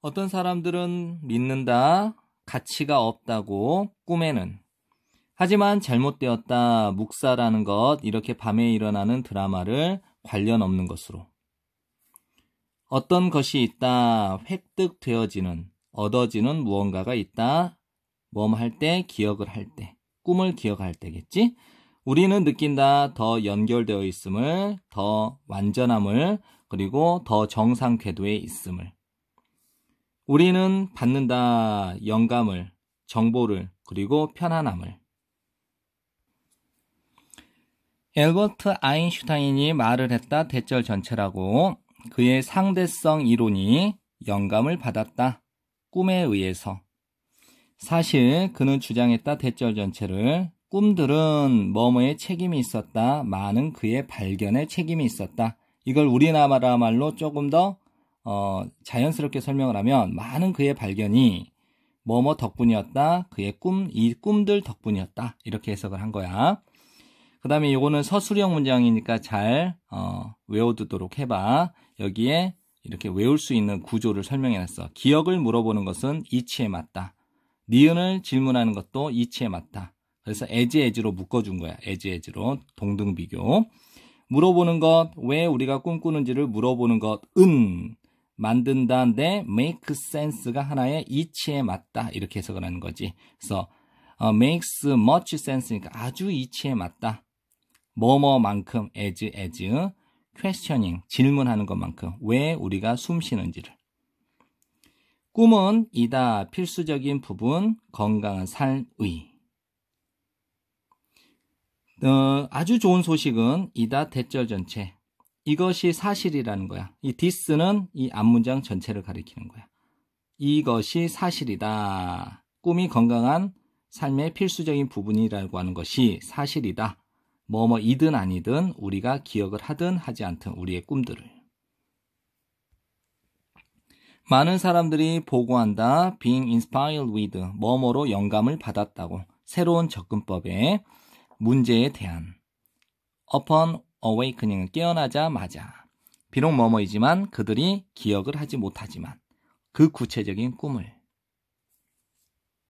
어떤 사람들은 믿는다, 가치가 없다고 꿈에는. 하지만 잘못되었다, 묵사라는 것, 이렇게 밤에 일어나는 드라마를 관련 없는 것으로. 어떤 것이 있다, 획득되어지는, 얻어지는 무언가가 있다, 뭐할 때, 기억을 할 때, 꿈을 기억할 때겠지? 우리는 느낀다, 더 연결되어 있음을, 더 완전함을, 그리고 더 정상 궤도에 있음을. 우리는 받는다 영감을, 정보를, 그리고 편안함을. 엘버트 아인슈타인이 말을 했다 대절 전체라고 그의 상대성 이론이 영감을 받았다. 꿈에 의해서. 사실 그는 주장했다 대절 전체를 꿈들은 뭐뭐의 책임이 있었다. 많은 그의 발견에 책임이 있었다. 이걸 우리나라 말로 조금 더 어, 자연스럽게 설명을 하면 많은 그의 발견이 뭐뭐 덕분이었다. 그의 꿈, 이 꿈들 덕분이었다. 이렇게 해석을 한 거야. 그 다음에 요거는 서술형 문장이니까 잘, 어, 외워두도록 해봐. 여기에 이렇게 외울 수 있는 구조를 설명해 놨어. 기억을 물어보는 것은 이치에 맞다. 니은을 질문하는 것도 이치에 맞다. 그래서 에지 에지로 묶어준 거야. 에지 에지로 동등 비교. 물어보는 것, 왜 우리가 꿈꾸는지를 물어보는 것, 은. 만든다인데 make sense가 하나의 이치에 맞다 이렇게 해석을 하는 거지. 그래서 어, makes much sense니까 아주 이치에 맞다. 뭐뭐만큼 as as questioning 질문하는 것만큼 왜 우리가 숨 쉬는지를. 꿈은 이다 필수적인 부분 건강한 삶의. 어, 아주 좋은 소식은 이다 대절 전체 이것이 사실이라는 거야. 이 디스는 이 앞문장 전체를 가리키는 거야. 이것이 사실이다. 꿈이 건강한 삶의 필수적인 부분이라고 하는 것이 사실이다. 뭐뭐이든 아니든 우리가 기억을 하든 하지 않든 우리의 꿈들을. 많은 사람들이 보고한다. being inspired with 뭐뭐로 영감을 받았다고. 새로운 접근법에 문제에 대한 upon a w a k e n i n g 깨어나자마자 비록 뭐뭐이지만 그들이 기억을 하지 못하지만 그 구체적인 꿈을